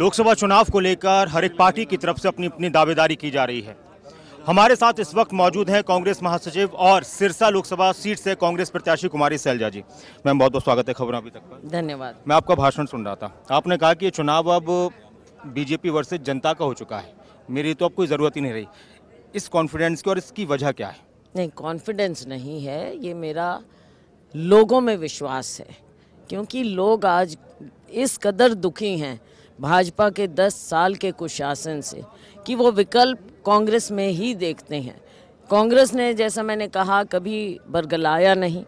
लोकसभा चुनाव को लेकर हर एक पार्टी की तरफ से अपनी अपनी दावेदारी की जा रही है हमारे साथ इस वक्त मौजूद हैं कांग्रेस महासचिव और सिरसा लोकसभा सीट से कांग्रेस प्रत्याशी कुमारी सैलजा जी मैम बहुत बहुत स्वागत है खबरों अभी तक धन्यवाद मैं आपका भाषण सुन रहा था आपने कहा कि ये चुनाव अब बीजेपी वर्सेज जनता का हो चुका है मेरी तो अब कोई ज़रूरत ही नहीं रही इस कॉन्फिडेंस की और इसकी वजह क्या है नहीं कॉन्फिडेंस नहीं है ये मेरा लोगों में विश्वास है क्योंकि लोग आज इस कदर दुखी हैं भाजपा के 10 साल के कुशासन से कि वो विकल्प कांग्रेस में ही देखते हैं कांग्रेस ने जैसा मैंने कहा कभी बरगलाया नहीं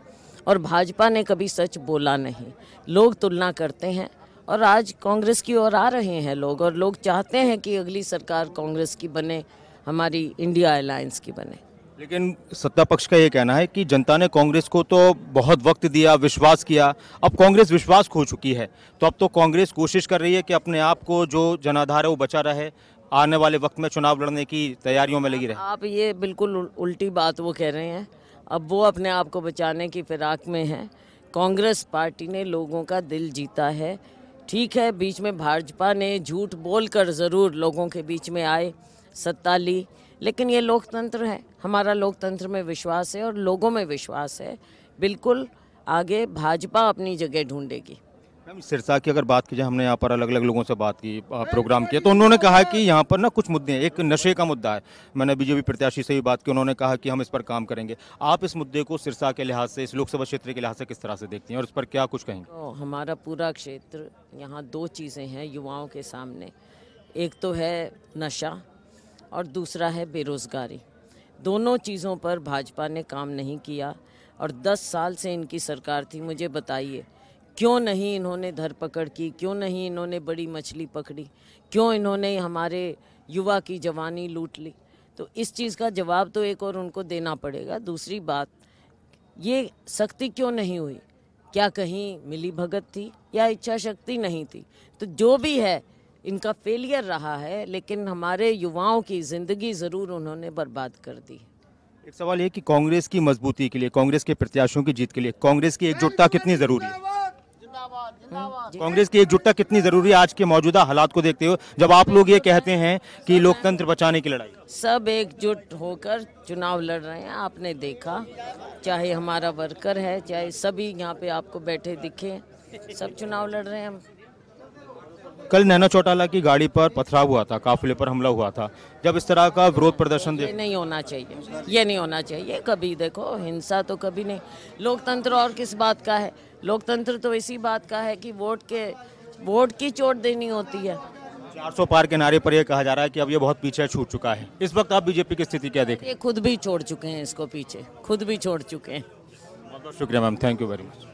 और भाजपा ने कभी सच बोला नहीं लोग तुलना करते हैं और आज कांग्रेस की ओर आ रहे हैं लोग और लोग चाहते हैं कि अगली सरकार कांग्रेस की बने हमारी इंडिया अलायंस की बने लेकिन सत्ता पक्ष का ये कहना है कि जनता ने कांग्रेस को तो बहुत वक्त दिया विश्वास किया अब कांग्रेस विश्वास खो चुकी है तो अब तो कांग्रेस कोशिश कर रही है कि अपने आप को जो जनाधार है वो बचा रहे आने वाले वक्त में चुनाव लड़ने की तैयारियों में लगी रहे आप ये बिल्कुल उल्टी बात वो कह रहे हैं अब वो अपने आप को बचाने की फिराक में है कांग्रेस पार्टी ने लोगों का दिल जीता है ठीक है बीच में भाजपा ने झूठ बोलकर ज़रूर लोगों के बीच में आए सत्ता ली लेकिन ये लोकतंत्र है हमारा लोकतंत्र में विश्वास है और लोगों में विश्वास है बिल्कुल आगे भाजपा अपनी जगह ढूंढेगी मैम सिरसा की अगर बात की जाए हमने यहाँ पर अलग अलग लोगों से बात की प्रोग्राम किया तो उन्होंने कहा कि यहाँ पर ना कुछ मुद्दे हैं एक नशे का मुद्दा है मैंने बीजेपी प्रत्याशी से भी बात की उन्होंने कहा कि हम इस पर काम करेंगे आप इस मुद्दे को सिरसा के लिहाज से इस लोकसभा क्षेत्र के लिहाज से किस तरह से देखते हैं और इस पर क्या कुछ कहेंगे तो हमारा पूरा क्षेत्र यहाँ दो चीज़ें हैं युवाओं के सामने एक तो है नशा और दूसरा है बेरोज़गारी दोनों चीज़ों पर भाजपा ने काम नहीं किया और 10 साल से इनकी सरकार थी मुझे बताइए क्यों नहीं इन्होंने धरपकड़ की क्यों नहीं इन्होंने बड़ी मछली पकड़ी क्यों इन्होंने हमारे युवा की जवानी लूट ली तो इस चीज़ का जवाब तो एक और उनको देना पड़ेगा दूसरी बात ये सख्ती क्यों नहीं हुई क्या कहीं मिली भगत थी या इच्छा शक्ति नहीं थी तो जो भी है इनका फेलियर रहा है लेकिन हमारे युवाओं की ज़िंदगी ज़रूर उन्होंने बर्बाद कर दी एक सवाल ये कि कांग्रेस की मजबूती के लिए कांग्रेस के प्रत्याशियों की जीत के लिए कांग्रेस की एकजुटता कितनी ज़रूरी है कांग्रेस की एकजुटता कितनी ज़रूरी है आज के मौजूदा हालात को देखते हो जब आप लोग ये कहते हैं कि लोकतंत्र बचाने की लड़ाई सब एकजुट होकर चुनाव लड़ रहे हैं आपने देखा चाहे हमारा वर्कर है चाहे सभी यहाँ पे आपको बैठे दिखे सब चुनाव लड़ रहे हैं हम कल नैना चौटाला की गाड़ी पर पथराव हुआ था काफिले पर हमला हुआ था जब इस तरह का विरोध प्रदर्शन ये नहीं होना चाहिए ये नहीं होना चाहिए कभी देखो हिंसा तो कभी नहीं लोकतंत्र और किस बात का है लोकतंत्र तो इसी बात का है कि वोट के वोट की चोट देनी होती है 400 पार के नारे पर यह कहा जा रहा है कि अब ये बहुत पीछे छूट चुका है इस वक्त आप बीजेपी की स्थिति क्या देखें ये खुद भी छोड़ चुके हैं इसको पीछे खुद भी छोड़ चुके हैं बहुत बहुत शुक्रिया ma'am thank you very much